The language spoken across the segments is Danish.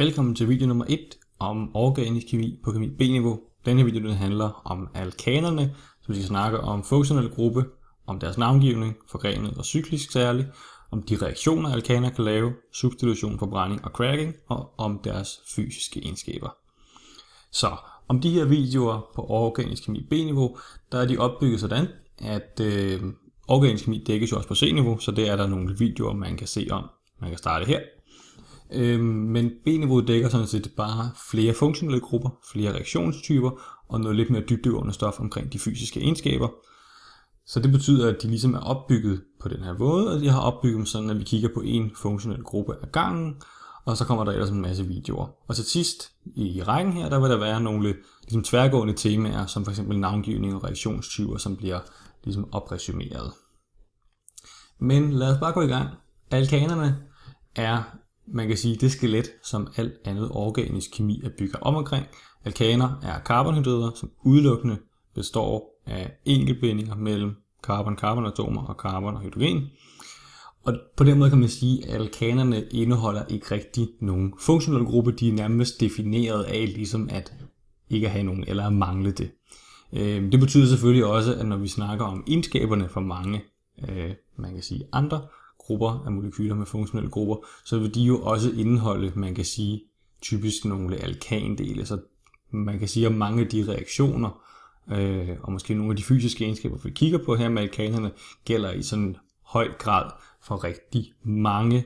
Velkommen til video nummer 1 om organisk kemi på kemi B-niveau. Denne video den handler om alkanerne, så vi skal snakke om funktionel gruppe, om deres navngivning, forgrenet og cyklisk særligt, om de reaktioner alkaner kan lave, substitution, forbrænding og cracking, og om deres fysiske egenskaber. Så om de her videoer på organisk kemi B-niveau, der er de opbygget sådan, at øh, organisk kemi dækkes jo også på C-niveau, så det er der nogle videoer, man kan se om. Man kan starte her Øh, men B-niveauet dækker sådan set bare flere funktionelle grupper, flere reaktionstyper og noget lidt mere dybdegående stof omkring de fysiske egenskaber. Så det betyder, at de ligesom er opbygget på den her måde, og de har opbygget dem sådan, at vi kigger på en funktionel gruppe ad gangen, og så kommer der ellers en masse videoer. Og til sidst i rækken her, der vil der være nogle ligesom tværgående temaer, som f.eks. navngivning og reaktionstyper, som bliver ligesom opresumeret. Men lad os bare gå i gang. Alkanerne er man kan sige, at det skelet, som alt andet organisk kemi er bygget om omkring, alkaner er carbonhydrider, som udelukkende består af enkeltbindinger mellem carbon-carbon-atomer og carbon og hydrogen. Og på den måde kan man sige, at alkanerne indeholder ikke rigtig nogen funktionel gruppe. De er nærmest defineret af ligesom at ikke at have nogen eller at mangle det. Øhm, det betyder selvfølgelig også, at når vi snakker om egenskaberne for mange øh, man kan sige andre grupper af molekyler med funktionelle grupper, så vil de jo også indeholde, man kan sige, typisk nogle alkandele. Så man kan sige, at mange af de reaktioner, øh, og måske nogle af de fysiske egenskaber, vi kigger på her med alkanerne, gælder i sådan høj grad for rigtig mange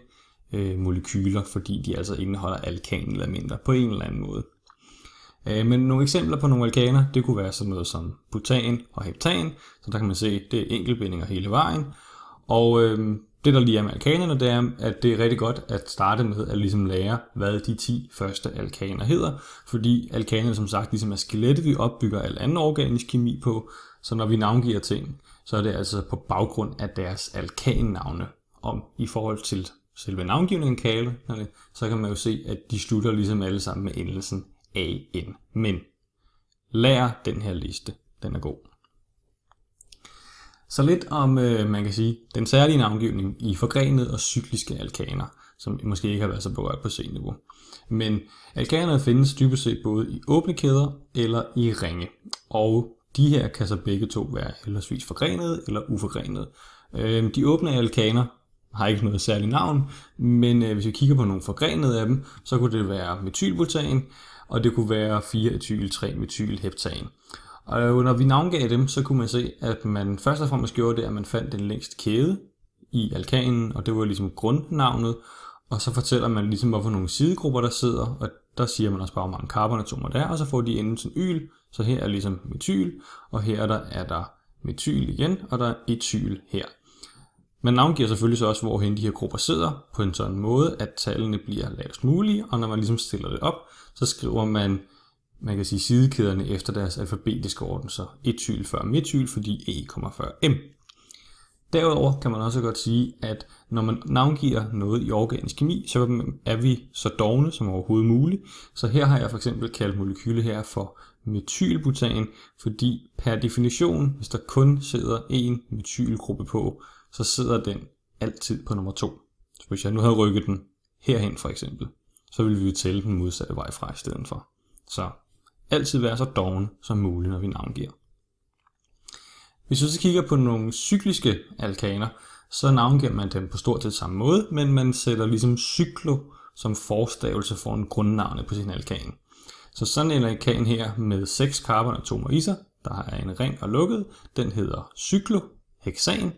øh, molekyler, fordi de altså indeholder alkanelementer på en eller anden måde. Øh, men nogle eksempler på nogle alkaner, det kunne være sådan noget som butan og heptan, så der kan man se, det er enkeltbindinger hele vejen, og øh, det, der lige er med alkanerne, det er, at det er rigtig godt at starte med at ligesom lære, hvad de 10 første alkaner hedder, fordi alkanerne som sagt ligesom er skelettet, vi opbygger al anden organisk kemi på, så når vi navngiver ting, så er det altså på baggrund af deres alkannavne. Om i forhold til selve navngivningen kale, så kan man jo se, at de slutter ligesom alle sammen med endelsen AN. Men lær den her liste. Den er god. Så lidt om, øh, man kan sige, den særlige navngivning i forgrenede og cykliske alkaner, som måske ikke har været så berørt på C-niveau. Men alkanerne findes dybest set både i åbne kæder eller i ringe, og de her kan så begge to være heldigvis forgrenede eller uforgrenede. Øh, de åbne alkaner har ikke noget særligt navn, men øh, hvis vi kigger på nogle forgrenede af dem, så kunne det være methylbutan, og det kunne være 4-etyl-3-methylheptan. Og øh, når vi navngav dem, så kunne man se, at man først og fremmest gjorde det, at man fandt den længste kæde i alkanen, og det var ligesom grundnavnet. Og så fortæller man ligesom, hvorfor nogle sidegrupper der sidder, og der siger man også bare, hvor mange karbonatomer der er, og så får de enten yl, så her er ligesom metyl, og her er der, er der metyl igen, og der er etyl her. Man navngiver selvfølgelig så også, hvorhen de her grupper sidder, på en sådan måde, at tallene bliver lavest mulige, og når man ligesom stiller det op, så skriver man man kan sige, sidekæderne efter deres alfabetiske orden, så etyl før metyl, fordi E kommer før M. Derudover kan man også godt sige, at når man navngiver noget i organisk kemi, så er vi så dogne som overhovedet muligt. Så her har jeg for eksempel kaldt molekyle her for metylbutan, fordi per definition, hvis der kun sidder én metylgruppe på, så sidder den altid på nummer 2. Så hvis jeg nu havde rykket den herhen for eksempel, så ville vi jo tælle den modsatte vej fra i stedet for. Så altid være så doven som muligt, når vi navngiver. Hvis vi så kigger på nogle cykliske alkaner, så navngiver man dem på stort set samme måde, men man sætter ligesom cyklo som forstavelse for en grundnavne på sin alkan. Så sådan en alkan her med 6 carbonatomer i sig, der er en ring og lukket, den hedder cyklohexan.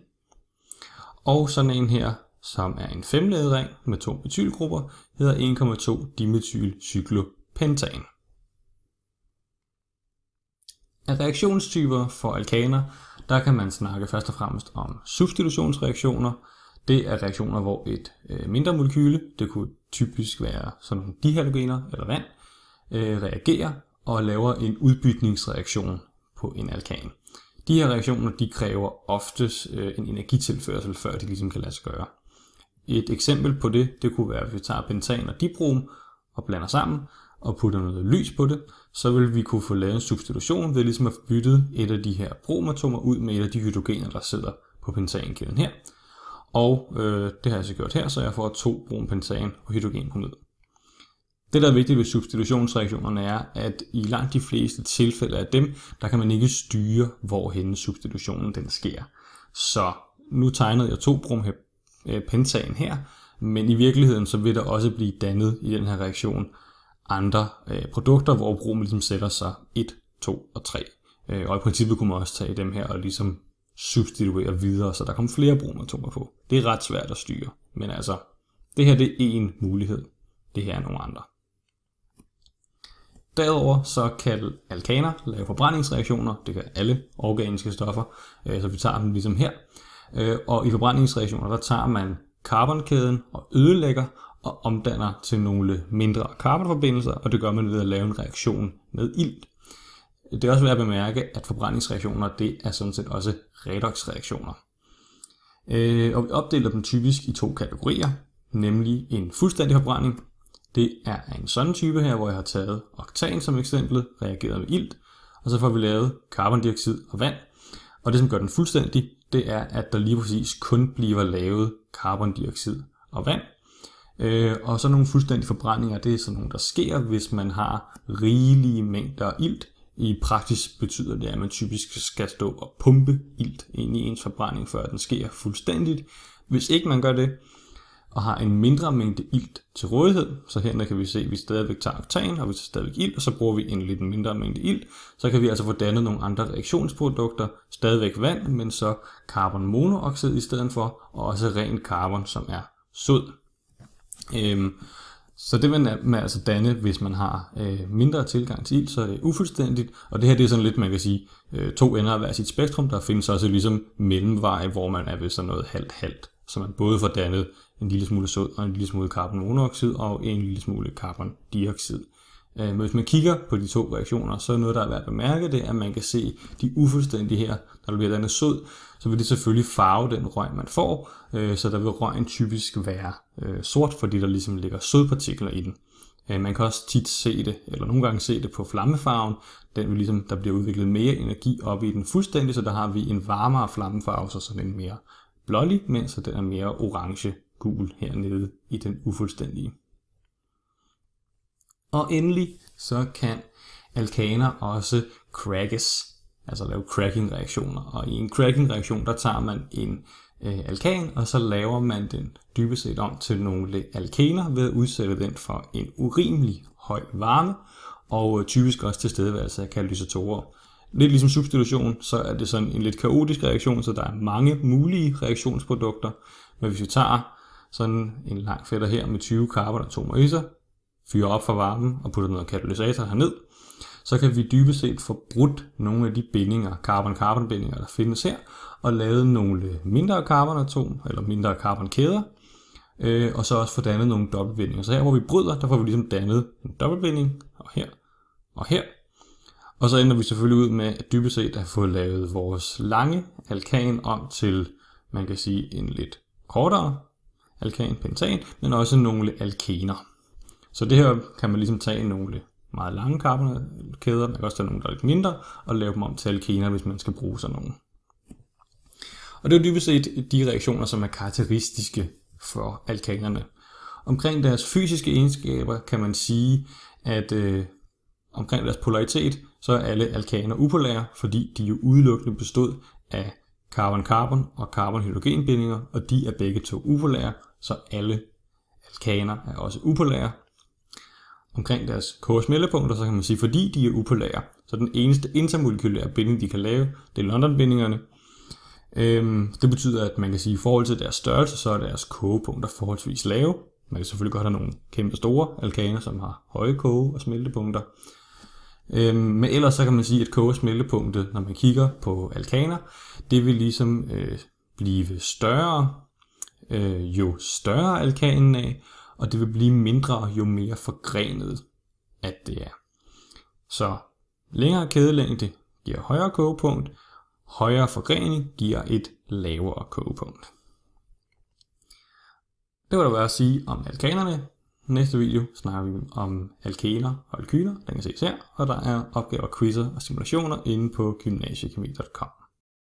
Og sådan en her, som er en femledet ring med to metylgrupper, hedder 1,2 dimethylcyklopentane. Af reaktionstyper for alkaner, der kan man snakke først og fremmest om substitutionsreaktioner. Det er reaktioner, hvor et øh, mindre molekyle, det kunne typisk være sådan nogle dihalogener eller vand, øh, reagerer og laver en udbytningsreaktion på en alkan. De her reaktioner de kræver oftest øh, en energitilførsel, før de ligesom kan lade sig gøre. Et eksempel på det, det kunne være, at vi tager pentan og dibrom og blander sammen og putter noget lys på det, så vil vi kunne få lavet en substitution ved ligesom at bytte et af de her bromatomer ud med et af de hydrogener, der sidder på pentankæden her. Og øh, det har jeg så gjort her, så jeg får to brompentan og hydrogen hydrogenbromid. Det, der er vigtigt ved substitutionsreaktionerne, er, at i langt de fleste tilfælde af dem, der kan man ikke styre, hvorhen substitutionen den sker. Så nu tegnede jeg to brompentan øh, her, men i virkeligheden så vil der også blive dannet i den her reaktion andre øh, produkter, hvor Bromen ligesom sætter sig 1, 2 og 3. Øh, og i princippet kunne man også tage dem her og ligesom substituere videre, så der kom flere bromatomer på. Det er ret svært at styre, men altså, det her det er en mulighed. Det her er nogle andre. Derudover så kan alkaner lave forbrændingsreaktioner, det kan alle organiske stoffer, øh, så vi tager dem ligesom her. Øh, og i forbrændingsreaktioner, der tager man karbonkæden og ødelægger, og omdanner til nogle mindre karbonforbindelser, og det gør man ved at lave en reaktion med ilt. Det er også værd at bemærke, at forbrændingsreaktioner det er sådan set også redoxreaktioner. Øh, og vi opdeler dem typisk i to kategorier, nemlig en fuldstændig forbrænding. Det er en sådan type her, hvor jeg har taget oktan som eksempel, reageret med ilt, og så får vi lavet karbondioxid og vand. Og det, som gør den fuldstændig, det er, at der lige præcis kun bliver lavet karbondioxid og vand, Øh, og så nogle fuldstændige forbrændinger, det er sådan nogle, der sker, hvis man har rigelige mængder ilt. I praksis betyder det, at man typisk skal stå og pumpe ilt ind i ens forbrænding, før den sker fuldstændigt. Hvis ikke man gør det, og har en mindre mængde ilt til rådighed, så her kan vi se, at vi stadigvæk tager oktan, og vi tager stadigvæk ilt, og så bruger vi en lidt mindre mængde ilt, så kan vi altså få dannet nogle andre reaktionsprodukter, stadigvæk vand, men så carbonmonoxid i stedet for, og også ren carbon, som er sod. Øhm, så det er med altså danne, hvis man har øh, mindre tilgang til ild, så er det ufuldstændigt. Og det her det er sådan lidt, man kan sige, øh, to ender af hver sit spektrum. Der findes også ligesom mellemveje, hvor man er ved sådan noget halvt-halvt. Så man både får dannet en lille smule sod og en lille smule carbonmonoxid og en lille smule Øh, men øh, hvis man kigger på de to reaktioner, så er noget, der er værd at bemærke, det er, at man kan se de ufuldstændige her, når der bliver dannet sød, så vil det selvfølgelig farve den røg, man får, øh, så der vil røgen typisk være øh, sort, fordi der ligesom ligger sødpartikler i den. Man kan også tit se det, eller nogle gange se det på flammefarven, den vil ligesom, der bliver udviklet mere energi op i den fuldstændig, så der har vi en varmere flammefarve, så sådan en mere blålig, mens den er mere orange-gul hernede i den ufuldstændige. Og endelig så kan alkaner også crackes, altså lave cracking-reaktioner. Og i en cracking-reaktion, der tager man en øh, alkan, og så laver man den dybest set om til nogle alkener ved at udsætte den for en urimelig høj varme, og øh, typisk også tilstedeværelse af katalysatorer. Lidt ligesom substitution, så er det sådan en lidt kaotisk reaktion, så der er mange mulige reaktionsprodukter. Men hvis vi tager sådan en lang fætter her med 20 karbonatomer i sig, fyrer op for varmen og putter noget katalysator herned, så kan vi dybest set få brudt nogle af de bindinger, carbon-carbon bindinger, der findes her, og lave nogle mindre carbonatomer, eller mindre carbonkæder, øh, og så også få dannet nogle dobbeltbindinger. Så her hvor vi bryder, der får vi ligesom dannet en dobbeltbinding, og her, og her. Og så ender vi selvfølgelig ud med at dybest set at fået lavet vores lange alkan om til, man kan sige, en lidt kortere alkan, pentan, men også nogle alkener. Så det her kan man ligesom tage nogle meget lange karbonkæder, man kan også tage nogle, der er lidt mindre, og lave dem om til alkener, hvis man skal bruge sådan nogle. Og det er dybest set de reaktioner, som er karakteristiske for alkanerne. Omkring deres fysiske egenskaber kan man sige, at øh, omkring deres polaritet, så er alle alkaner upolære, fordi de jo udelukkende bestod af carbon-carbon og carbon-hydrogen bindinger, og de er begge to upolære, så alle alkaner er også upolære, omkring deres ks så kan man sige, fordi de er upolære. Så den eneste intermolekylære binding, de kan lave, det er London-bindingerne. Øhm, det betyder, at man kan sige, at i forhold til deres størrelse, så er deres kogepunkter forholdsvis lave. Man kan selvfølgelig godt have nogle kæmpe store alkaner, som har høje koge- og smeltepunkter. Øhm, men ellers så kan man sige, at smeltepunktet, når man kigger på alkaner, det vil ligesom øh, blive større, øh, jo større alkanen er, og det vil blive mindre, jo mere forgrenet at det er. Så længere kædelængde giver højere kogepunkt, højere forgrening giver et lavere kogepunkt. Det var det, være at sige om alkanerne. Næste video snakker vi om alkener og alkyler, den kan ses her, og der er opgaver, quizzer og simulationer inde på gymnasiekemi.com.